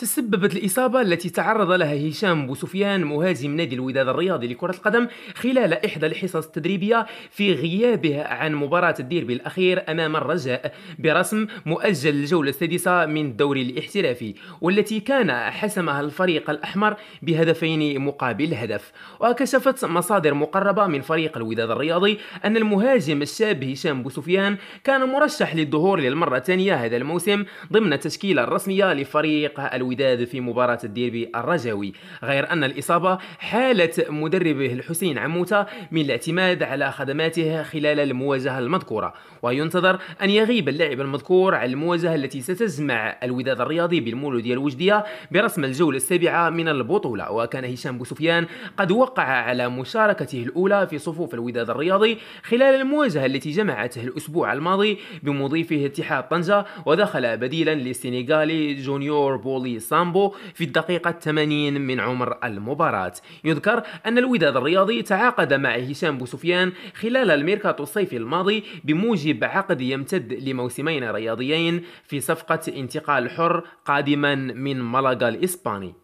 تسببت الإصابة التي تعرض لها هشام بوسفيان مهاجم نادي الوداد الرياضي لكرة القدم خلال إحدى الحصص التدريبية في غيابه عن مباراة الديربي الأخير أمام الرجاء برسم مؤجل الجولة السادسة من الدوري الاحترافي والتي كان حسمها الفريق الأحمر بهدفين مقابل هدف وكشفت مصادر مقربة من فريق الوداد الرياضي أن المهاجم الشاب هشام بوسفيان كان مرشح للظهور للمرة الثانية هذا الموسم ضمن التشكيلة الرسمية لفريق الوداد الوداد في مباراة الديربي الرجوي غير أن الإصابة حالت مدربه الحسين عموتة من الاعتماد على خدماته خلال المواجهة المذكورة وينتظر أن يغيب اللاعب المذكور على المواجهة التي ستجمع الوداد الرياضي بالمولودية الوجدية برسم الجولة السابعة من البطولة وكان هشام بوسفيان قد وقع على مشاركته الأولى في صفوف الوداد الرياضي خلال المواجهة التي جمعته الأسبوع الماضي بمضيفه اتحاد طنجة ودخل بديلا للسنغالي جونيور بولي سامبو في الدقيقة 80 من عمر المباراة يذكر أن الوداد الرياضي تعاقد مع هشام بوسفيان خلال الميركاتو الصيفي الماضي بموجب عقد يمتد لموسمين رياضيين في صفقة انتقال حر قادما من مالاغا الإسباني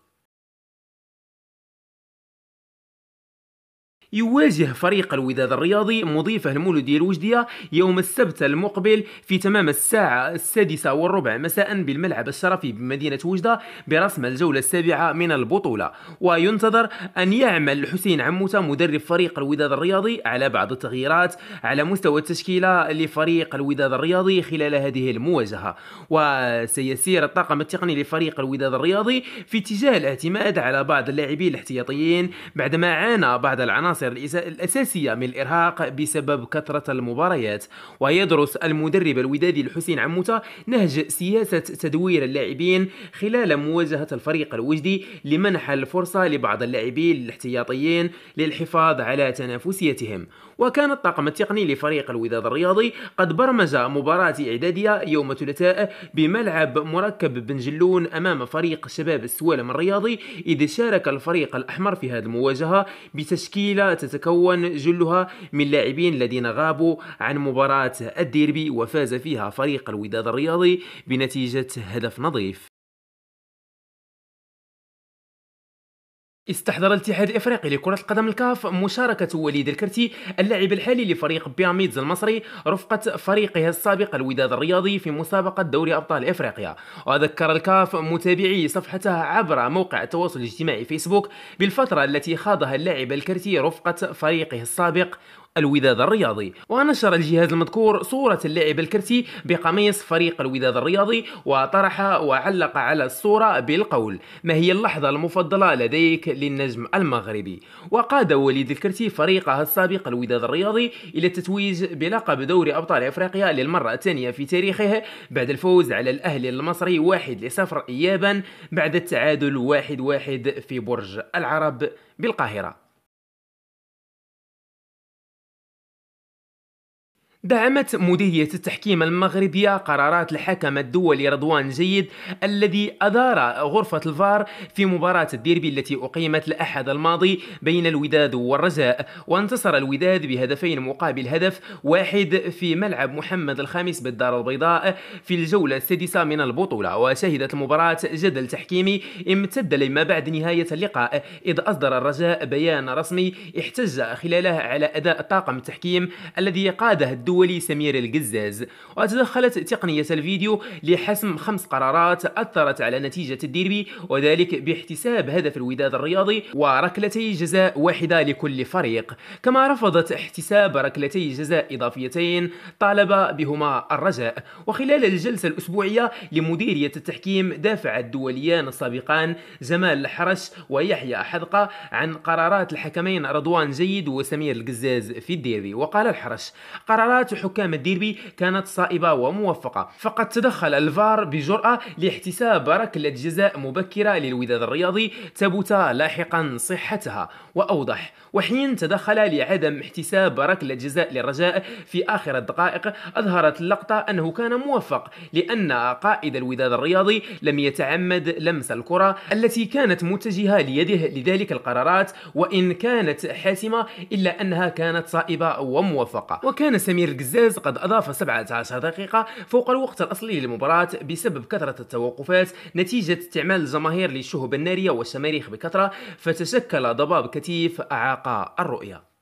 يواجه فريق الوداد الرياضي مضيفه المولودية الوجدية يوم السبت المقبل في تمام الساعة السادسة والربع مساء بالملعب الشرفي بمدينة وجدة برسم الجولة السابعة من البطولة وينتظر أن يعمل حسين عموتة مدرب فريق الوداد الرياضي على بعض التغييرات على مستوى التشكيلة لفريق الوداد الرياضي خلال هذه المواجهة وسيسير الطاقم التقني لفريق الوداد الرياضي في اتجاه الاعتماد على بعض اللاعبين الاحتياطيين بعدما عانى بعض العناصر العناصر الأساسية من الإرهاق بسبب كثرة المباريات ويدرس المدرب الودادي الحسين عموتة نهج سياسة تدوير اللاعبين خلال مواجهة الفريق الوجدي لمنح الفرصة لبعض اللاعبين الاحتياطيين للحفاظ على تنافسيتهم وكان الطاقم التقني لفريق الوداد الرياضي قد برمج مباراة إعدادية يوم الثلاثاء بملعب مركب بن جلون أمام فريق شباب السوالم الرياضي إذ شارك الفريق الأحمر في هذه المواجهة بتشكيلة تتكون جلها من لاعبين الذين غابوا عن مباراة الديربي وفاز فيها فريق الوداد الرياضي بنتيجة هدف نظيف استحضر الاتحاد الافريقي لكرة القدم الكاف مشاركة وليد الكرتي اللاعب الحالي لفريق بيراميدز المصري رفقة فريقه السابق الوداد الرياضي في مسابقة دوري ابطال افريقيا وذكر الكاف متابعي صفحته عبر موقع التواصل الاجتماعي فيسبوك بالفترة التي خاضها اللاعب الكرتي رفقة فريقه السابق الوداد الرياضي ونشر الجهاز المذكور صورة اللاعب الكرتي بقميص فريق الوداد الرياضي وطرح وعلق على الصورة بالقول ما هي اللحظة المفضلة لديك للنجم المغربي وقاد وليد الكرتي فريقه السابق الوداد الرياضي إلى التتويج بلقب دوري أبطال أفريقيا للمرة الثانية في تاريخه بعد الفوز على الأهلي المصري 1 لصفر إيابا بعد التعادل 1-1 في برج العرب بالقاهرة دعمت مديرية التحكيم المغربية قرارات الحكم الدولي رضوان جيد الذي أدار غرفة الفار في مباراة الديربي التي أقيمت الأحد الماضي بين الوداد والرجاء وانتصر الوداد بهدفين مقابل هدف واحد في ملعب محمد الخامس بالدار البيضاء في الجولة السادسة من البطولة وشهدت المباراة جدل تحكيمي امتد لما بعد نهاية اللقاء إذ أصدر الرجاء بيان رسمي احتج خلاله على أداء طاقم التحكيم الذي قاده الدول الدولي سمير القزاز وتدخلت تقنية الفيديو لحسم خمس قرارات أثرت على نتيجة الديربي وذلك باحتساب هدف الوداد الرياضي وركلتي جزاء واحدة لكل فريق كما رفضت احتساب ركلتي جزاء إضافيتين طالب بهما الرجاء وخلال الجلسة الأسبوعية لمديرية التحكيم دافع الدوليان السابقان جمال الحرش ويحيى حذقة عن قرارات الحكمين رضوان جيد وسمير القزاز في الديربي وقال الحرش قرارات إجراءات حكام الديربي كانت صائبة وموفقة فقد تدخل الفار بجرأة لاحتساب ركلة جزاء مبكرة للوداد الرياضي تبوت لاحقا صحتها وأوضح وحين تدخل لعدم احتساب ركلة جزاء للرجاء في آخر الدقائق أظهرت اللقطة أنه كان موفق لأن قائد الوداد الرياضي لم يتعمد لمس الكرة التي كانت متجهة ليده لذلك القرارات وإن كانت حاسمة إلا أنها كانت صائبة وموفقة وكان سمير أمير قزاز قد أضاف 17 دقيقة فوق الوقت الأصلي للمباراة بسبب كثرة التوقفات نتيجة استعمال الجماهير للشهب النارية والشماريخ بكثرة فتشكل ضباب كثيف أعاق الرؤية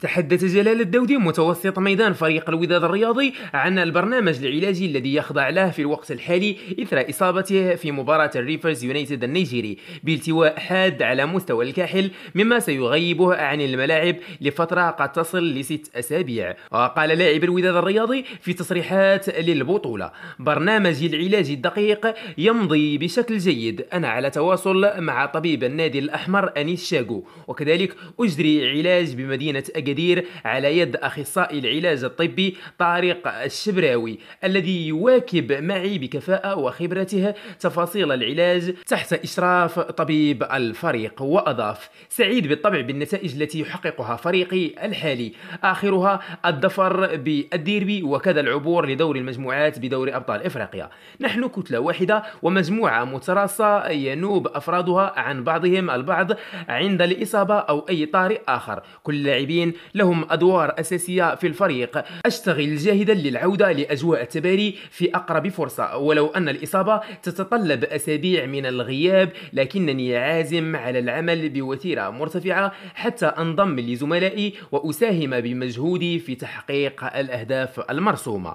تحدث جلال الدودي متوسط ميدان فريق الوداد الرياضي عن البرنامج العلاجي الذي يخضع له في الوقت الحالي إثر إصابته في مباراة الريفرز يونايتد النيجيري بالتواء حاد على مستوى الكاحل مما سيغيبه عن الملاعب لفترة قد تصل لست أسابيع وقال لاعب الوداد الرياضي في تصريحات للبطولة برنامجي العلاجي الدقيق يمضي بشكل جيد أنا على تواصل مع طبيب النادي الأحمر أنيس شاغو وكذلك أجري علاج بمدينة أجل الكدير على يد أخصائي العلاج الطبي طارق الشبراوي الذي يواكب معي بكفاءة وخبرته تفاصيل العلاج تحت إشراف طبيب الفريق وأضاف سعيد بالطبع بالنتائج التي يحققها فريقي الحالي آخرها الظفر بالديربي وكذا العبور لدور المجموعات بدور أبطال إفريقيا نحن كتلة واحدة ومجموعة متراصة ينوب أفرادها عن بعضهم البعض عند الإصابة أو أي طارئ آخر كل اللاعبين لهم أدوار أساسية في الفريق أشتغل جاهدا للعودة لأجواء التباري في أقرب فرصة ولو أن الإصابة تتطلب أسابيع من الغياب لكنني عازم على العمل بوتيرة مرتفعة حتى أنضم لزملائي وأساهم بمجهودي في تحقيق الأهداف المرسومة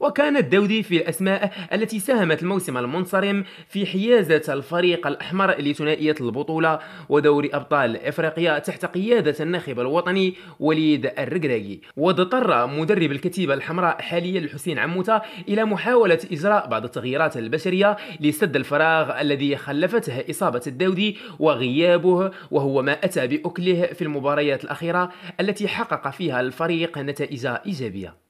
وكان الدودي في الأسماء التي ساهمت الموسم المنصرم في حيازة الفريق الأحمر لثنائية البطولة ودوري أبطال إفريقيا تحت قيادة الناخب الوطني وليد الركراكي واضطر مدرب الكتيبة الحمراء حاليا الحسين عموتة إلى محاولة إجراء بعض التغييرات البشرية لسد الفراغ الذي خلفته إصابة الدودي وغيابه وهو ما أتى بأكله في المباريات الأخيرة التي حقق فيها الفريق نتائج إيجابية